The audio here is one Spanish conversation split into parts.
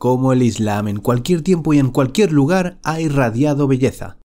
cómo el Islam en cualquier tiempo y en cualquier lugar ha irradiado belleza,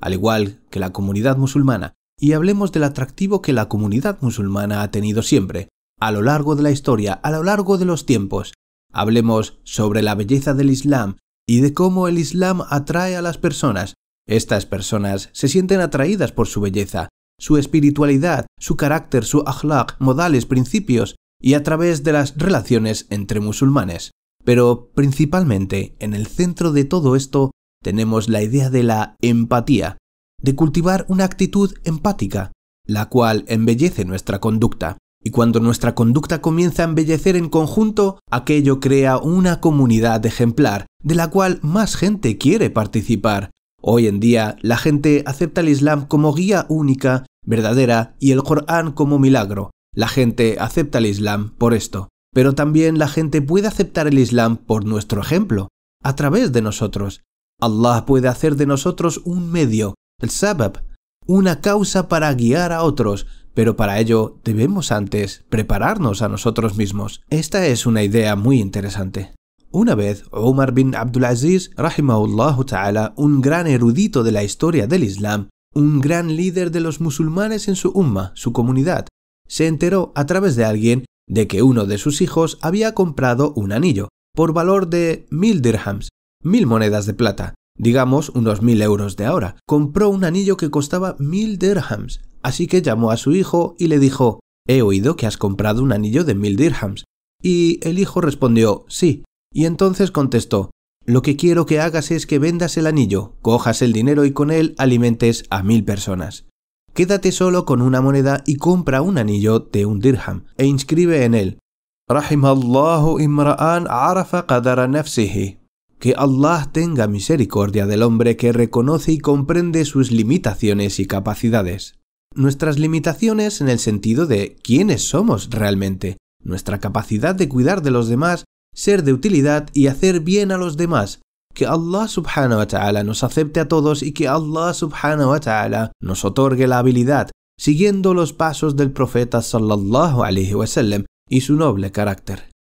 al igual que la comunidad musulmana, y hablemos del atractivo que la comunidad musulmana ha tenido siempre, a lo largo de la historia, a lo largo de los tiempos. Hablemos sobre la belleza del Islam y de cómo el Islam atrae a las personas. Estas personas se sienten atraídas por su belleza, su espiritualidad, su carácter, su akhlaq, modales, principios, y a través de las relaciones entre musulmanes. Pero principalmente en el centro de todo esto tenemos la idea de la empatía, de cultivar una actitud empática, la cual embellece nuestra conducta. Y cuando nuestra conducta comienza a embellecer en conjunto, aquello crea una comunidad ejemplar, de la cual más gente quiere participar. Hoy en día, la gente acepta el Islam como guía única, verdadera, y el Corán como milagro. La gente acepta el Islam por esto pero también la gente puede aceptar el Islam por nuestro ejemplo, a través de nosotros. Allah puede hacer de nosotros un medio, el sabab, una causa para guiar a otros, pero para ello debemos antes prepararnos a nosotros mismos. Esta es una idea muy interesante. Una vez, Umar bin Abdulaziz, rahimahullah ta'ala, un gran erudito de la historia del Islam, un gran líder de los musulmanes en su umma, su comunidad, se enteró a través de alguien de que uno de sus hijos había comprado un anillo, por valor de mil dirhams, mil monedas de plata, digamos unos mil euros de ahora. Compró un anillo que costaba mil dirhams, así que llamó a su hijo y le dijo, he oído que has comprado un anillo de mil dirhams. Y el hijo respondió, sí, y entonces contestó, lo que quiero que hagas es que vendas el anillo, cojas el dinero y con él alimentes a mil personas quédate solo con una moneda y compra un anillo de un dirham e inscribe en él. Que Allah tenga misericordia del hombre que reconoce y comprende sus limitaciones y capacidades. Nuestras limitaciones en el sentido de quiénes somos realmente, nuestra capacidad de cuidar de los demás, ser de utilidad y hacer bien a los demás, que Allah subhanahu wa ta'ala nos acepte a todos y que Allah subhanahu wa ta'ala nos otorgue la habilidad, siguiendo los pasos del profeta sallallahu alaihi sallam y su noble carácter.